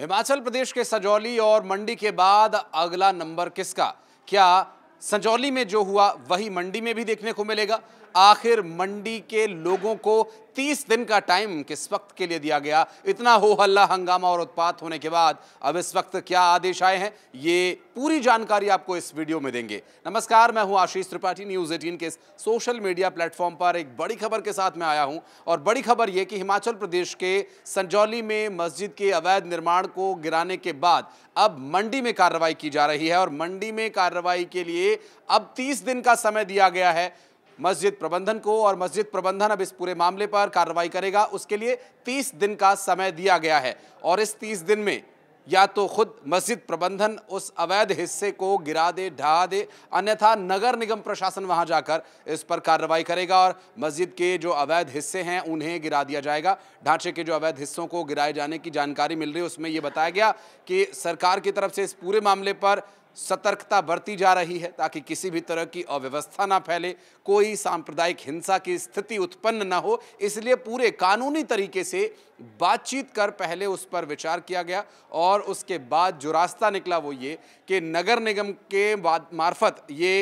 हिमाचल प्रदेश के सजौली और मंडी के बाद अगला नंबर किसका क्या सजौली में जो हुआ वही मंडी में भी देखने को मिलेगा आखिर मंडी के लोगों को तीस दिन का टाइम किस वक्त के लिए दिया गया इतना हो हल्ला हंगामा और उत्पात होने के बाद अब इस वक्त क्या आदेश आए हैं ये पूरी जानकारी आपको इस वीडियो में देंगे नमस्कार मैं हूं आशीष त्रिपाठी न्यूज़ एटीन के सोशल मीडिया प्लेटफॉर्म पर एक बड़ी खबर के साथ में आया हूं और बड़ी खबर ये कि हिमाचल प्रदेश के संजौली में मस्जिद के अवैध निर्माण को गिराने के बाद अब मंडी में कार्रवाई की जा रही है और मंडी में कार्रवाई के लिए अब तीस दिन का समय दिया गया है मस्जिद प्रबंधन को और मस्जिद प्रबंधन अब इस पूरे मामले पर कार्रवाई करेगा उसके लिए 30 दिन का समय दिया गया है और इस 30 दिन में या तो खुद मस्जिद प्रबंधन उस अवैध हिस्से को गिरा दे ढा दे अन्यथा नगर निगम प्रशासन वहां जाकर इस पर कार्रवाई करेगा और मस्जिद के जो अवैध हिस्से हैं उन्हें गिरा दिया जाएगा ढांचे के जो अवैध हिस्सों को गिराए जाने की जानकारी मिल रही है उसमें यह बताया गया कि सरकार की तरफ से इस पूरे मामले पर सतर्कता बरती जा रही है ताकि किसी भी तरह की अव्यवस्था ना फैले कोई सांप्रदायिक हिंसा की स्थिति उत्पन्न ना हो इसलिए पूरे कानूनी तरीके से बातचीत कर पहले उस पर विचार किया गया और उसके बाद जो रास्ता निकला वो ये कि नगर निगम के मार्फत ये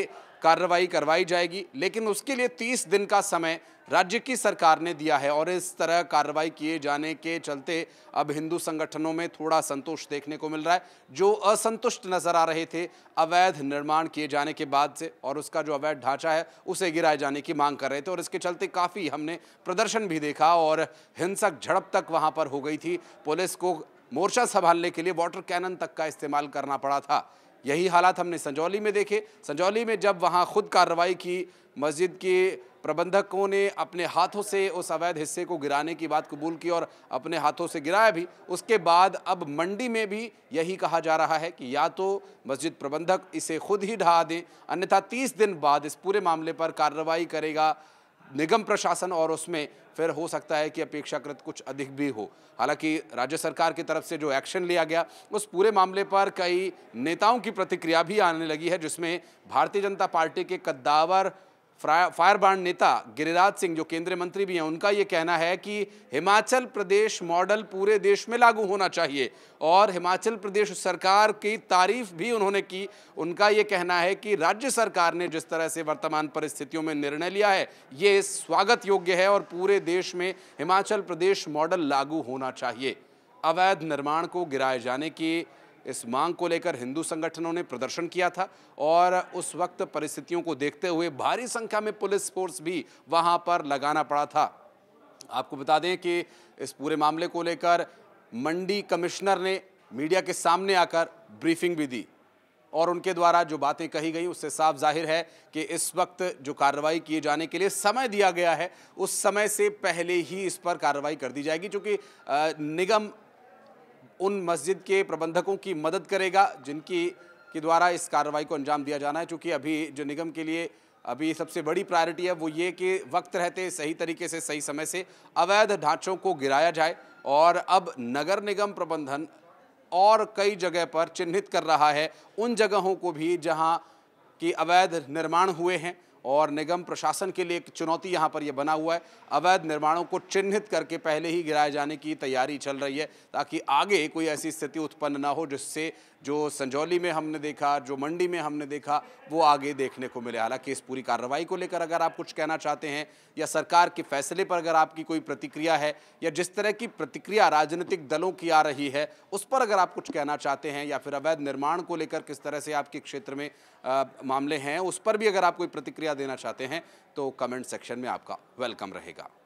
कार्रवाई करवाई जाएगी लेकिन उसके लिए 30 दिन का समय राज्य की सरकार ने दिया है और इस तरह कार्रवाई किए जाने के चलते अब हिंदू संगठनों में थोड़ा संतोष देखने को मिल रहा है जो असंतुष्ट नजर आ रहे थे अवैध निर्माण किए जाने के बाद से और उसका जो अवैध ढांचा है उसे गिराए जाने की मांग कर रहे थे और इसके चलते काफ़ी हमने प्रदर्शन भी देखा और हिंसक झड़प तक वहाँ पर हो गई थी पुलिस को मोर्चा संभालने के लिए वाटर कैनन तक का इस्तेमाल करना पड़ा था यही हालात हमने संजौली में देखे संजौली में जब वहाँ खुद कार्रवाई की मस्जिद के प्रबंधकों ने अपने हाथों से उस अवैध हिस्से को गिराने की बात कबूल की और अपने हाथों से गिराया भी उसके बाद अब मंडी में भी यही कहा जा रहा है कि या तो मस्जिद प्रबंधक इसे खुद ही ढहा दें अन्यथा 30 दिन बाद इस पूरे मामले पर कार्रवाई करेगा निगम प्रशासन और उसमें फिर हो सकता है कि अपेक्षाकृत कुछ अधिक भी हो हालांकि राज्य सरकार की तरफ से जो एक्शन लिया गया उस पूरे मामले पर कई नेताओं की प्रतिक्रिया भी आने लगी है जिसमें भारतीय जनता पार्टी के कद्दावर फायर ब्रांड नेता गिरिराज सिंह जो केंद्रीय मंत्री भी हैं उनका ये कहना है कि हिमाचल प्रदेश मॉडल पूरे देश में लागू होना चाहिए और हिमाचल प्रदेश सरकार की तारीफ भी उन्होंने की उनका ये कहना है कि राज्य सरकार ने जिस तरह से वर्तमान परिस्थितियों में निर्णय लिया है ये स्वागत योग्य है और पूरे देश में हिमाचल प्रदेश मॉडल लागू होना चाहिए अवैध निर्माण को गिराए जाने की इस मांग को लेकर हिंदू संगठनों ने प्रदर्शन किया था और उस वक्त परिस्थितियों को देखते हुए भारी संख्या में पुलिस फोर्स भी वहां पर लगाना पड़ा था आपको बता दें कि इस पूरे मामले को लेकर मंडी कमिश्नर ने मीडिया के सामने आकर ब्रीफिंग भी दी और उनके द्वारा जो बातें कही गई उससे साफ जाहिर है कि इस वक्त जो कार्रवाई किए जाने के लिए समय दिया गया है उस समय से पहले ही इस पर कार्रवाई कर दी जाएगी क्योंकि निगम उन मस्जिद के प्रबंधकों की मदद करेगा जिनकी के द्वारा इस कार्रवाई को अंजाम दिया जाना है चूँकि अभी जो निगम के लिए अभी सबसे बड़ी प्रायोरिटी है वो ये कि वक्त रहते सही तरीके से सही समय से अवैध ढांचों को गिराया जाए और अब नगर निगम प्रबंधन और कई जगह पर चिन्हित कर रहा है उन जगहों को भी जहां की अवैध निर्माण हुए हैं और निगम प्रशासन के लिए एक चुनौती यहाँ पर यह बना हुआ है अवैध निर्माणों को चिन्हित करके पहले ही गिराए जाने की तैयारी चल रही है ताकि आगे कोई ऐसी स्थिति उत्पन्न ना हो जिससे जो संजौली में हमने देखा जो मंडी में हमने देखा वो आगे देखने को मिले हालांकि इस पूरी कार्रवाई को लेकर अगर आप कुछ कहना चाहते हैं या सरकार के फैसले पर अगर आपकी कोई प्रतिक्रिया है या जिस तरह की प्रतिक्रिया राजनीतिक दलों की आ रही है उस पर अगर आप कुछ कहना चाहते हैं या फिर अवैध निर्माण को लेकर किस तरह से आपके क्षेत्र में आ, मामले हैं उस पर भी अगर आप कोई प्रतिक्रिया देना चाहते हैं तो कमेंट सेक्शन में आपका वेलकम रहेगा